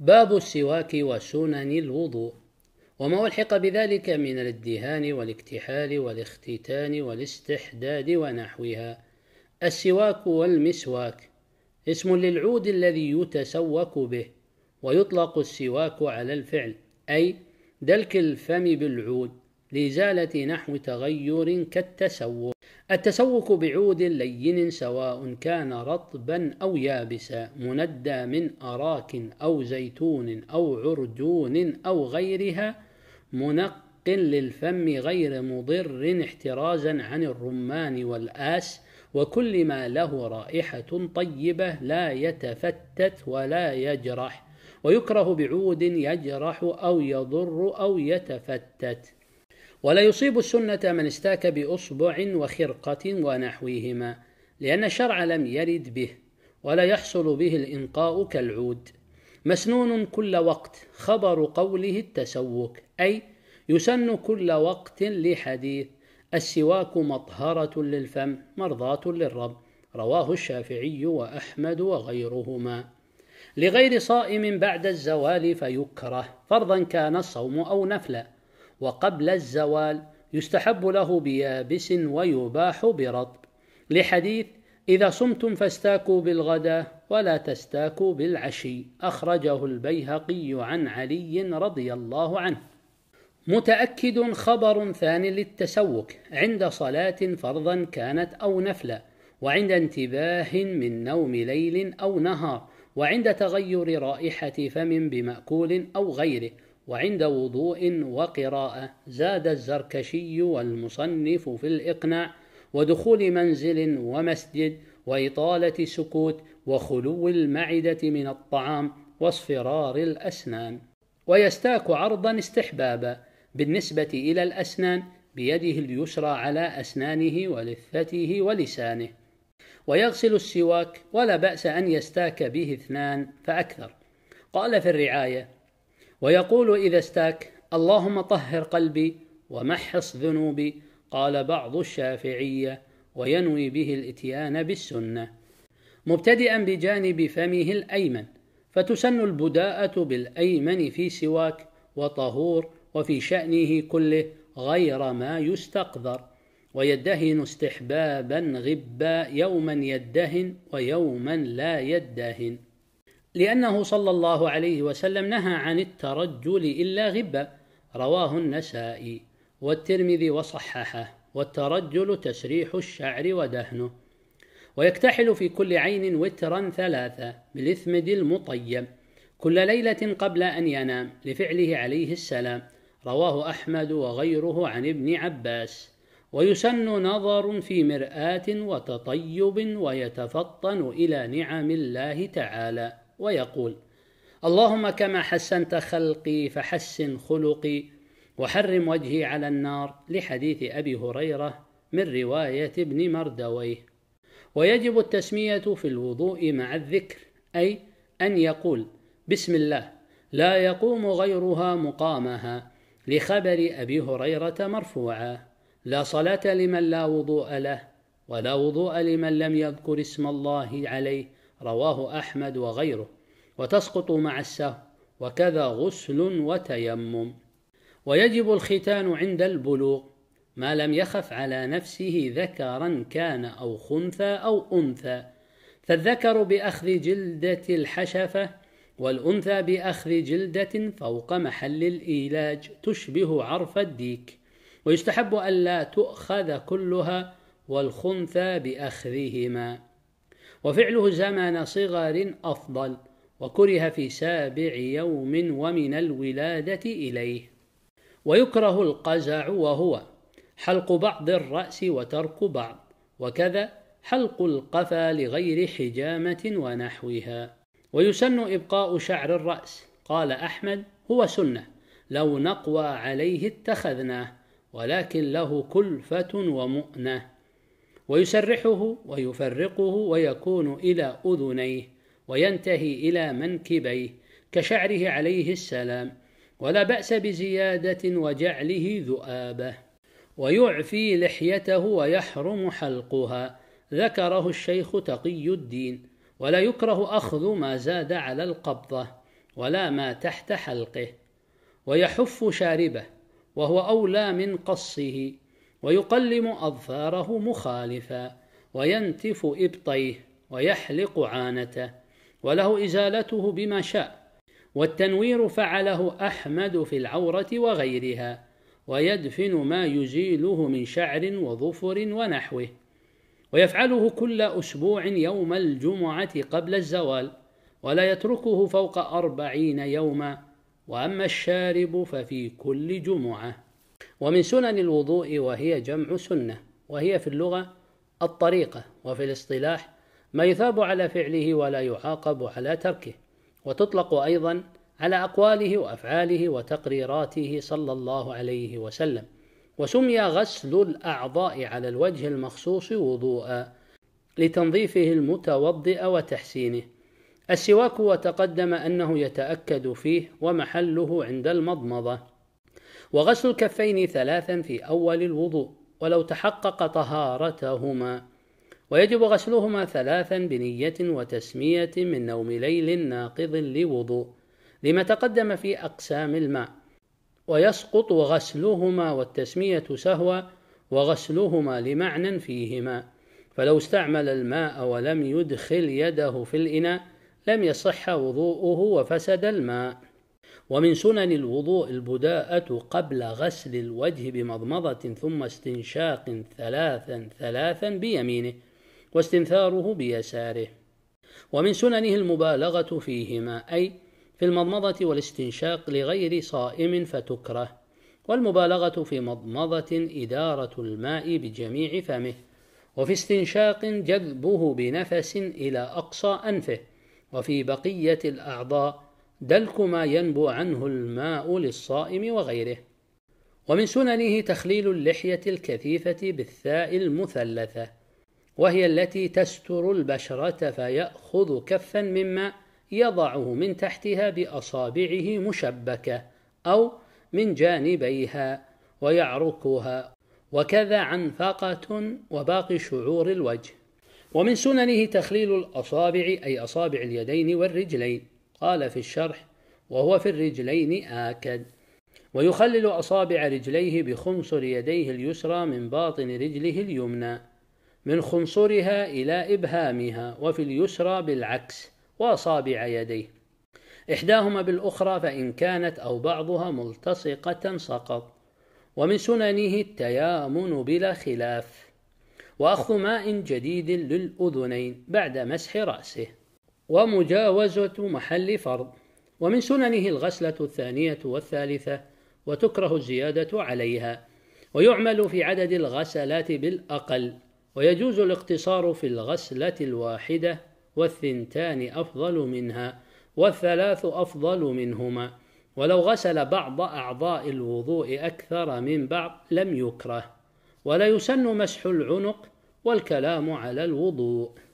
باب السواك وسنن الوضوء وما ألحق بذلك من الادهان والاكتحال والاختتان والاستحداد ونحوها السواك والمسواك اسم للعود الذي يتسوك به ويطلق السواك على الفعل أي دلك الفم بالعود لإزالة نحو تغير كالتسوق التسوق بعود لين سواء كان رطبا أو يابسا مندى من أراك أو زيتون أو عرجون أو غيرها منق للفم غير مضر احترازا عن الرمان والآس وكل ما له رائحة طيبة لا يتفتت ولا يجرح ويكره بعود يجرح أو يضر أو يتفتت ولا يصيب السنة من استاك بأصبع وخرقة ونحوهما لأن الشرع لم يرد به ولا يحصل به الإنقاء كالعود مسنون كل وقت خبر قوله التسوك أي يسن كل وقت لحديث السواك مطهرة للفم مرضاة للرب رواه الشافعي وأحمد وغيرهما لغير صائم بعد الزوال فيكره فرضا كان الصوم أو نفلا وقبل الزوال يستحب له بيابس ويباح برطب لحديث إذا صمتم فاستاكوا بالغداة ولا تستاكوا بالعشي أخرجه البيهقي عن علي رضي الله عنه متأكد خبر ثان للتسوك عند صلاة فرضا كانت أو نفلا وعند انتباه من نوم ليل أو نهار وعند تغير رائحة فم بمأكول أو غيره وعند وضوء وقراءة زاد الزركشي والمصنف في الإقناع ودخول منزل ومسجد وإطالة سكوت وخلو المعدة من الطعام واصفرار الأسنان ويستاك عرضا استحبابا بالنسبة إلى الأسنان بيده اليسرى على أسنانه ولثته ولسانه ويغسل السواك ولا بأس أن يستاك به اثنان فأكثر قال في الرعاية ويقول إذا استاك اللهم طهر قلبي ومحص ذنوبي قال بعض الشافعية وينوي به الإتيان بالسنة مبتدئا بجانب فمه الأيمن فتسن البداءة بالأيمن في سواك وطهور وفي شأنه كله غير ما يستقذر ويدهن استحبابا غبا يوما يدهن ويوما لا يدهن لأنه صلى الله عليه وسلم نهى عن الترجل إلا غبة رواه النسائي والترمذي وصححه والترجل تسريح الشعر ودهنه ويكتحل في كل عين وترا ثلاثة بالإثمد المطيب كل ليلة قبل أن ينام لفعله عليه السلام رواه أحمد وغيره عن ابن عباس ويسن نظر في مرآة وتطيب ويتفطن إلى نعم الله تعالى ويقول اللهم كما حسنت خلقي فحسن خلقي وحرم وجهي على النار لحديث أبي هريرة من رواية ابن مردويه ويجب التسمية في الوضوء مع الذكر أي أن يقول بسم الله لا يقوم غيرها مقامها لخبر أبي هريرة مرفوعا لا صلاة لمن لا وضوء له ولا وضوء لمن لم يذكر اسم الله عليه رواه أحمد وغيره وتسقط مع السهو وكذا غسل وتيمم ويجب الختان عند البلوغ ما لم يخف على نفسه ذكرا كان أو خنثى أو أنثى فالذكر بأخذ جلدة الحشفة والأنثى بأخذ جلدة فوق محل الإيلاج تشبه عرف الديك ويستحب ألا تؤخذ كلها والخنثى بأخذهما وفعله زمن صغر أفضل وكره في سابع يوم ومن الولادة إليه ويكره القزع وهو حلق بعض الرأس وترك بعض وكذا حلق القفا لغير حجامة ونحوها ويسن إبقاء شعر الرأس قال أحمد هو سنة لو نقوى عليه اتخذناه ولكن له كلفة ومؤنة ويسرحه ويفرقه ويكون إلى أذنيه وينتهي إلى منكبيه كشعره عليه السلام ولا بأس بزيادة وجعله ذؤابة ويعفي لحيته ويحرم حلقها ذكره الشيخ تقي الدين ولا يكره أخذ ما زاد على القبضة ولا ما تحت حلقه ويحف شاربه وهو أولى من قصه ويقلم أظفاره مخالفا وينتف إبطيه ويحلق عانته وله إزالته بما شاء والتنوير فعله أحمد في العورة وغيرها ويدفن ما يزيله من شعر وظفر ونحوه ويفعله كل أسبوع يوم الجمعة قبل الزوال ولا يتركه فوق أربعين يوما وأما الشارب ففي كل جمعة ومن سنن الوضوء وهي جمع سنة وهي في اللغة الطريقة وفي الاصطلاح ما يثاب على فعله ولا يعاقب على تركه وتطلق أيضا على أقواله وأفعاله وتقريراته صلى الله عليه وسلم وسمي غسل الأعضاء على الوجه المخصوص وضوءا لتنظيفه المتوضئ وتحسينه السواك وتقدم أنه يتأكد فيه ومحله عند المضمضة وغسل الكفين ثلاثا في أول الوضوء ولو تحقق طهارتهما ويجب غسلهما ثلاثا بنية وتسمية من نوم ليل ناقض لوضوء لما تقدم في أقسام الماء ويسقط غسلهما والتسمية سهوا وغسلهما لمعنى فيهما فلو استعمل الماء ولم يدخل يده في الإناء لم يصح وضوءه وفسد الماء ومن سنن الوضوء البداءة قبل غسل الوجه بمضمضة ثم استنشاق ثلاثا ثلاثا بيمينه واستنثاره بيساره ومن سننه المبالغة فيهما أي في المضمضة والاستنشاق لغير صائم فتكره والمبالغة في مضمضة إدارة الماء بجميع فمه وفي استنشاق جذبه بنفس إلى أقصى أنفه وفي بقية الأعضاء دلك ما ينبو عنه الماء للصائم وغيره ومن سننه تخليل اللحية الكثيفة بالثاء المثلثة وهي التي تستر البشرة فيأخذ كفا مما يضعه من تحتها بأصابعه مشبكة أو من جانبيها ويعركها وكذا عنفقة وباقي شعور الوجه ومن سننه تخليل الأصابع أي أصابع اليدين والرجلين قال في الشرح وهو في الرجلين آكد ويخلل أصابع رجليه بخنصر يديه اليسرى من باطن رجله اليمنى من خنصرها إلى إبهامها وفي اليسرى بالعكس وأصابع يديه إحداهما بالأخرى فإن كانت أو بعضها ملتصقة سقط ومن سننه التيامن بلا خلاف وأخذ ماء جديد للأذنين بعد مسح رأسه ومجاوزة محل فرض ومن سننه الغسلة الثانية والثالثة وتكره الزيادة عليها ويعمل في عدد الغسلات بالأقل ويجوز الاقتصار في الغسلة الواحدة والثنتان أفضل منها والثلاث أفضل منهما ولو غسل بعض أعضاء الوضوء أكثر من بعض لم يكره ولا يسن مسح العنق والكلام على الوضوء